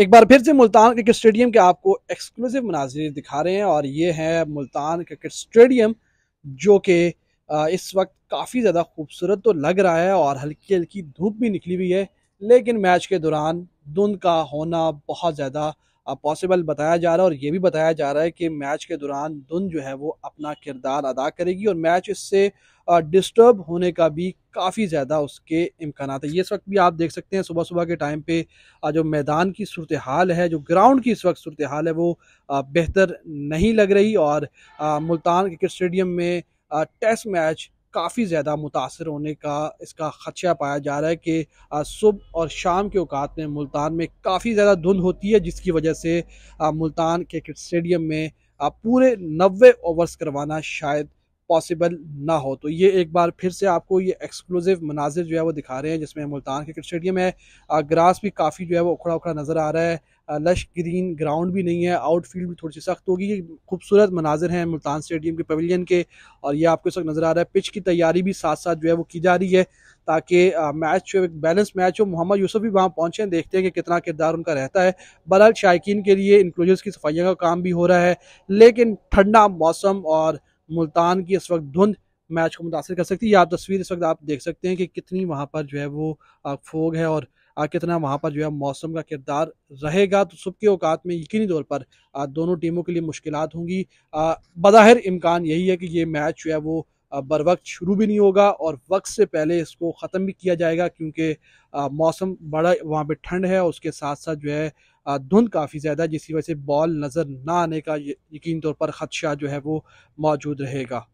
एक बार फिर से मुल्तान क्रिकेट स्टेडियम के आपको एक्सक्लूसिव मनाजिर दिखा रहे हैं और ये है मुल्तान क्रिकेट स्टेडियम जो कि इस वक्त काफ़ी ज़्यादा खूबसूरत तो लग रहा है और हल्की हल्की धूप भी निकली हुई है लेकिन मैच के दौरान धुंध का होना बहुत ज़्यादा पॉसिबल बताया जा रहा है और ये भी बताया जा रहा है कि मैच के दौरान धुन जो है वो अपना किरदार अदा करेगी और मैच इससे डिस्टर्ब होने का भी काफ़ी ज़्यादा उसके इम्कान है ये इस वक्त भी आप देख सकते हैं सुबह सुबह के टाइम पे जो मैदान की सूरत हाल है जो ग्राउंड की इस वक्त सूरत हाल है वो बेहतर नहीं लग रही और मुल्तान क्रिकेट स्टेडियम में टेस्ट मैच काफ़ी ज़्यादा मुतासर होने का इसका खदशा पाया जा रहा है कि सुबह और शाम के अवकात में मुल्तान में काफ़ी ज़्यादा धुंध होती है जिसकी वजह से मुल्तान क्रिकेट स्टेडियम में पूरे नबे ओवर्स करवाना शायद पॉसिबल ना हो तो ये एक बार फिर से आपको ये एक्सक्लूसिव मनाजिर जो है वो दिखा रहे हैं जिसमें मुल्तान क्रिकेट स्टेडियम है ग्रास भी काफ़ी जो है वो उखड़ा उखड़ा नज़र आ रहा है लश ग्रीन ग्राउंड भी नहीं है आउटफील्ड भी थोड़ी सी सख्त होगी ये खूबसूरत मनाजिर हैं मुल्तान स्टेडियम के पवेलियन के और ये आपको इस वक्त नज़र आ रहा है पिच की तैयारी भी साथ साथ जो है वो की जा रही है ताकि मैच जो एक बैलेंस मैच हो मोहम्मद यूसुफ भी वहाँ पहुँचे देखते हैं कि कितना किरदार उनका रहता है बहरहाल शायक के लिए इनकलोजर्स की सफाइयों का काम भी हो रहा है लेकिन ठंडा मौसम और मुल्तान की इस वक्त धुंध मैच को मुतासर कर सकती है आप तस्वीर इस वक्त आप देख सकते हैं कि कितनी वहाँ पर जो है वो फोग है और कितना वहाँ पर जो है मौसम का किरदार रहेगा तो सुबह के अवकात में यकीनी तौर पर दोनों टीमों के लिए मुश्किल होंगी बज़ाहिर इम्कान यही है कि ये मैच जो है वो बर वक्त शुरू भी नहीं होगा और वक्त से पहले इसको ख़त्म भी किया जाएगा क्योंकि मौसम बड़ा वहाँ पे ठंड है और उसके साथ साथ जो है धुंध काफ़ी ज़्यादा जिसकी वजह से बॉल नज़र ना आने का यकीन तौर पर ख़दशा जो है वो मौजूद रहेगा